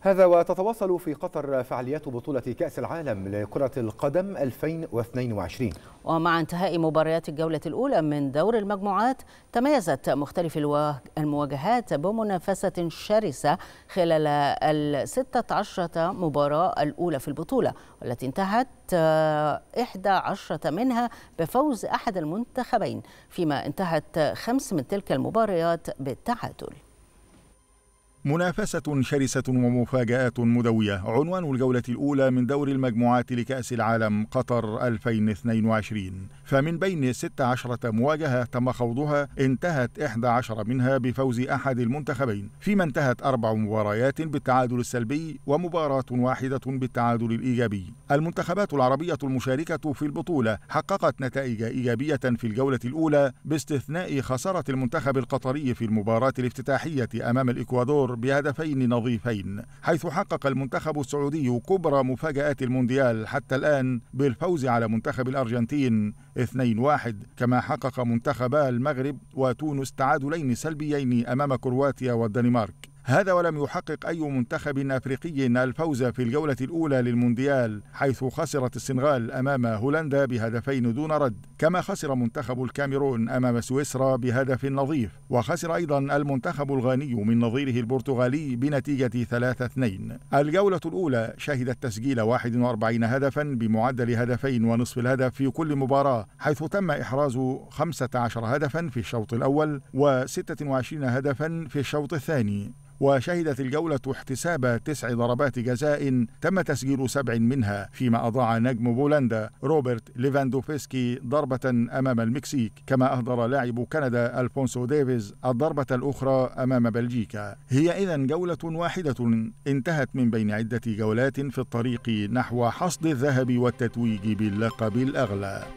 هذا وتتواصل في قطر فعاليات بطولة كأس العالم لكرة القدم 2022 ومع انتهاء مباريات الجولة الأولى من دور المجموعات تميزت مختلف المواجهات بمنافسة شرسة خلال ال 16 مباراة الأولى في البطولة والتي انتهت 11 آه، منها بفوز أحد المنتخبين فيما انتهت خمس من تلك المباريات بالتعادل منافسة شرسة ومفاجآت مدوية عنوان الجولة الأولى من دور المجموعات لكأس العالم قطر 2022 فمن بين 16 مواجهة تم خوضها انتهت 11 منها بفوز أحد المنتخبين فيما انتهت أربع مباريات بالتعادل السلبي ومباراة واحدة بالتعادل الإيجابي المنتخبات العربية المشاركة في البطولة حققت نتائج إيجابية في الجولة الأولى باستثناء خسارة المنتخب القطري في المباراة الافتتاحية أمام الإكوادور العنصر بهدفين نظيفين حيث حقق المنتخب السعودي كبرى مفاجآت المونديال حتى الآن بالفوز على منتخب الأرجنتين 2-1 كما حقق منتخبا المغرب وتونس تعادلين سلبيين أمام كرواتيا والدنمارك هذا ولم يحقق أي منتخب أفريقي الفوز في الجولة الأولى للمونديال حيث خسرت السنغال أمام هولندا بهدفين دون رد كما خسر منتخب الكاميرون أمام سويسرا بهدف نظيف وخسر أيضا المنتخب الغاني من نظيره البرتغالي بنتيجة 3-2 الجولة الأولى شهدت تسجيل 41 هدفا بمعدل هدفين ونصف الهدف في كل مباراة حيث تم إحراز 15 هدفا في الشوط الأول و26 هدفا في الشوط الثاني وشهدت الجولة احتساب تسع ضربات جزاء تم تسجيل سبع منها فيما أضاع نجم بولندا روبرت ليفاندوفسكي ضربة أمام المكسيك كما أهدر لاعب كندا ألفونسو ديفيز الضربة الأخرى أمام بلجيكا هي إذا جولة واحدة انتهت من بين عدة جولات في الطريق نحو حصد الذهب والتتويج باللقب الأغلى